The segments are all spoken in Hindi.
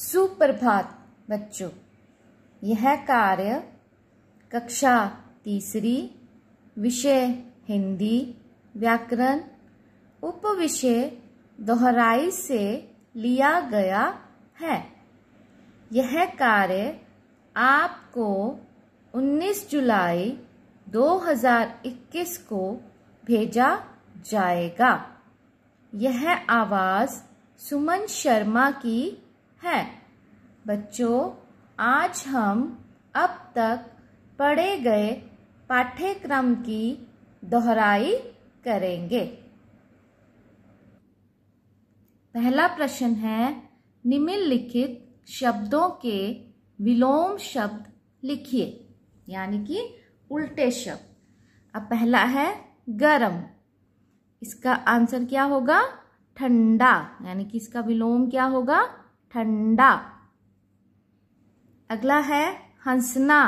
सुप्रभात बच्चों यह कार्य कक्षा तीसरी विषय हिंदी व्याकरण उपविषय दोहराई से लिया गया है यह कार्य आपको 19 जुलाई 2021 को भेजा जाएगा यह आवाज़ सुमन शर्मा की है बच्चों आज हम अब तक पढ़े गए पाठ्यक्रम की दोहराई करेंगे पहला प्रश्न है निम्नलिखित शब्दों के विलोम शब्द लिखिए यानी कि उल्टे शब्द अब पहला है गरम इसका आंसर क्या होगा ठंडा यानी कि इसका विलोम क्या होगा ठंडा अगला है हंसना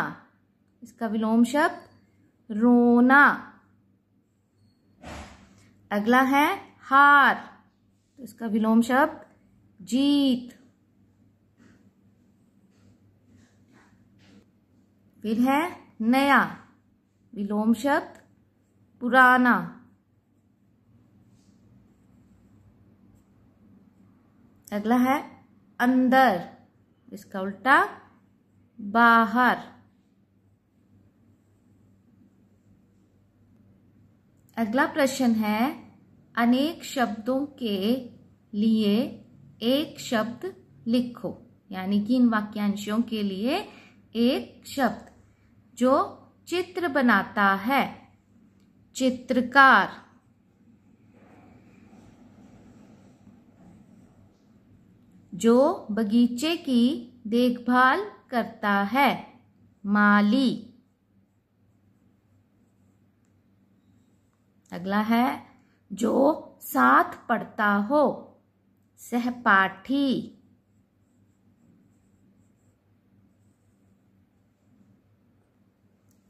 इसका विलोम शब्द रोना अगला है हार तो इसका विलोम शब्द जीत फिर है नया विलोम शब्द पुराना अगला है अंदर इसका उल्टा बाहर अगला प्रश्न है अनेक शब्दों के लिए एक शब्द लिखो यानी कि इन वाक्यांशों के लिए एक शब्द जो चित्र बनाता है चित्रकार जो बगीचे की देखभाल करता है माली अगला है जो साथ पढ़ता हो सहपाठी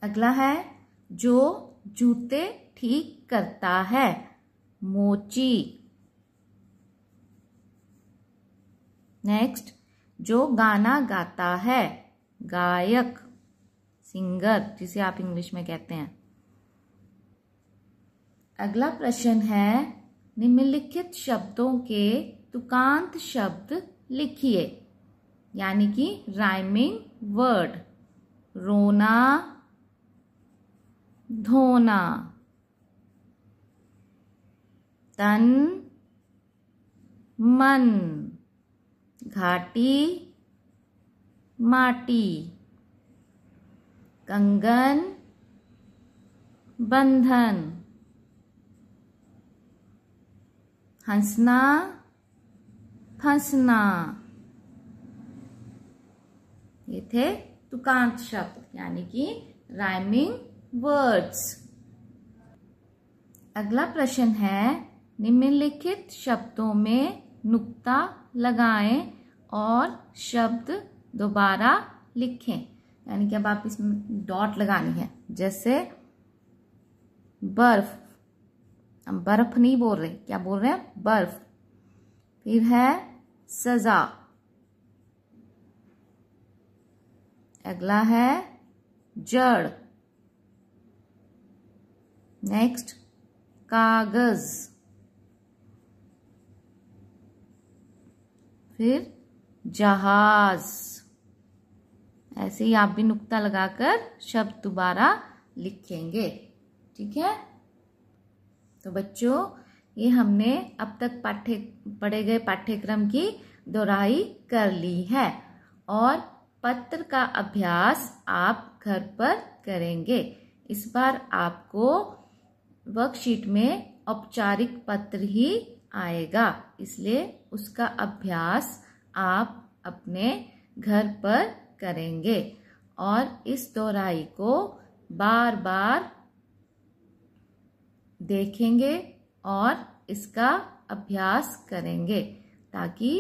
अगला है जो जूते ठीक करता है मोची नेक्स्ट जो गाना गाता है गायक सिंगर जिसे आप इंग्लिश में कहते हैं अगला प्रश्न है निम्नलिखित शब्दों के तुकांत शब्द लिखिए यानी कि राइमिंग वर्ड रोना धोना तन मन घाटी माटी कंगन बंधन हंसना फंसना ये थे तुकांत शब्द यानी कि राइमिंग वर्ड्स अगला प्रश्न है निम्नलिखित शब्दों में नुक्ता लगाएं और शब्द दोबारा लिखें यानी कि अब आप इसमें डॉट लगानी है जैसे बर्फ हम बर्फ नहीं बोल रहे क्या बोल रहे हैं बर्फ फिर है सजा अगला है जड़ नेक्स्ट कागज़ फिर जहाज ऐसे ही आप भी नुक्ता लगाकर शब्द दोबारा लिखेंगे ठीक है तो बच्चों ये हमने अब तक पाठ्य पढ़े गए पाठ्यक्रम की दोहराई कर ली है और पत्र का अभ्यास आप घर पर करेंगे इस बार आपको वर्कशीट में औपचारिक पत्र ही आएगा इसलिए उसका अभ्यास आप अपने घर पर करेंगे और इस दोहराई को बार बार देखेंगे और इसका अभ्यास करेंगे ताकि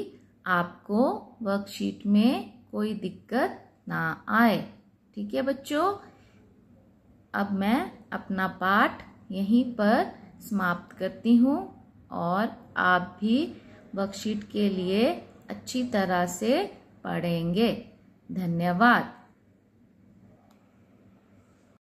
आपको वर्कशीट में कोई दिक्कत ना आए ठीक है बच्चों अब मैं अपना पाठ यहीं पर समाप्त करती हूँ और आप भी वर्कशीट के लिए अच्छी तरह से पढ़ेंगे धन्यवाद